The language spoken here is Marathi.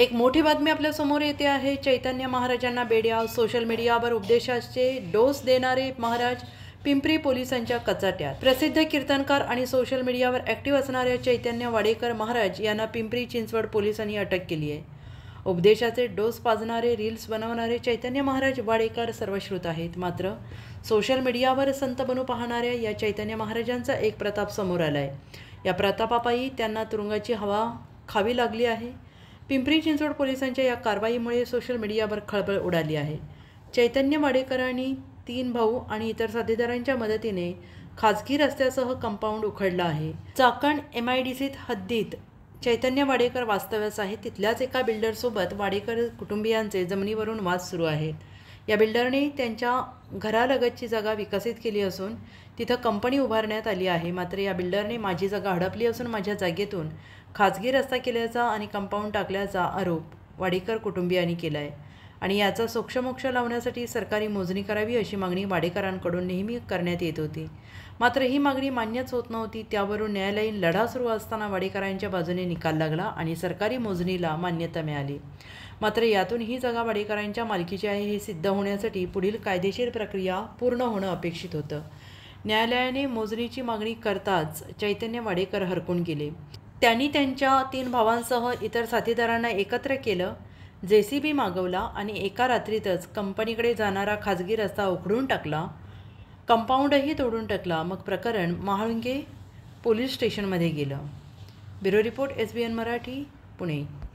एक मोठी बातमी आपल्यासमोर येते आहे चैतन्य महाराजांना बेड्या सोशल मीडियावर उपदेशाचे डोस देणारे महाराज पिंपरी पोलिसांच्या कचाट्यात प्रसिद्ध कीर्तनकार आणि सोशल मीडियावर ॲक्टिव्ह असणाऱ्या चैतन्य वाडेकर महाराज यांना पिंपरी चिंचवड पोलिसांनी अटक केली आहे उपदेशाचे डोस पाजणारे रील्स बनवणारे चैतन्य महाराज वाडेकर सर्वश्रुत आहेत मात्र सोशल मीडियावर संत बनू पाहणाऱ्या या चैतन्य महाराजांचा एक प्रताप समोर आला आहे या प्रतापापायी त्यांना तुरुंगाची हवा खावी लागली आहे पिंपरी चिंचवड पोलिसांच्या या कारवाईमुळे सोशल मीडियावर खळबळ उडाली आहे चैतन्य वाडेकरांनी तीन भाऊ आणि इतर साथीदारांच्या मदतीने खाजगी रस्त्यासह कंपाऊंड उखडलं आहे चाकण एम आय डी सीत हद्दीत चैतन्य वाडेकर वास्तव्यास आहे तिथल्याच एका बिल्डरसोबत वाडेकर कुटुंबियांचे जमिनीवरून वाद सुरू आहेत या बिल्डरने त्यांच्या घरालगतची जागा विकसित केली असून तिथं कंपनी उभारण्यात आली आहे मात्र या बिल्डरने माझी जागा हडपली असून माझ्या जागेतून खाजगी रस्ता केल्याचा आणि कंपाऊंड टाकल्याचा आरोप वाडेकर कुटुंबियांनी केला आहे आणि याचा सोक्षमोक्ष लावण्यासाठी सरकारी मोजणी करावी अशी मागणी वाडेकरांकडून नेहमी करण्यात येत होती मात्र ही मागणी मान्यच होत नव्हती त्यावरून न्यायालयीन लढा सुरू असताना वाडेकरांच्या बाजूने निकाल लागला आणि सरकारी मोजणीला मान्यता मिळाली मात्र यातून ही जागा वाडेकरांच्या मालकीची आहे हे सिद्ध होण्यासाठी पुढील कायदेशीर प्रक्रिया पूर्ण होणं अपेक्षित होतं न्यायालयाने मोजणीची मागणी करताच चैतन्य वाडेकर हरकून गेले त्यांनी त्यांच्या तीन भावांसह इतर साथीदारांना एकत्र केलं जे सी बी मागवला आणि एका रात्रीतच कंपनीकडे जाणारा खाजगी रस्ता उघडून टाकला कंपाऊंडही तोडून टाकला मग प्रकरण महाळुंगे पोलीस स्टेशनमध्ये गेलं bureau report S B N Marathi Pune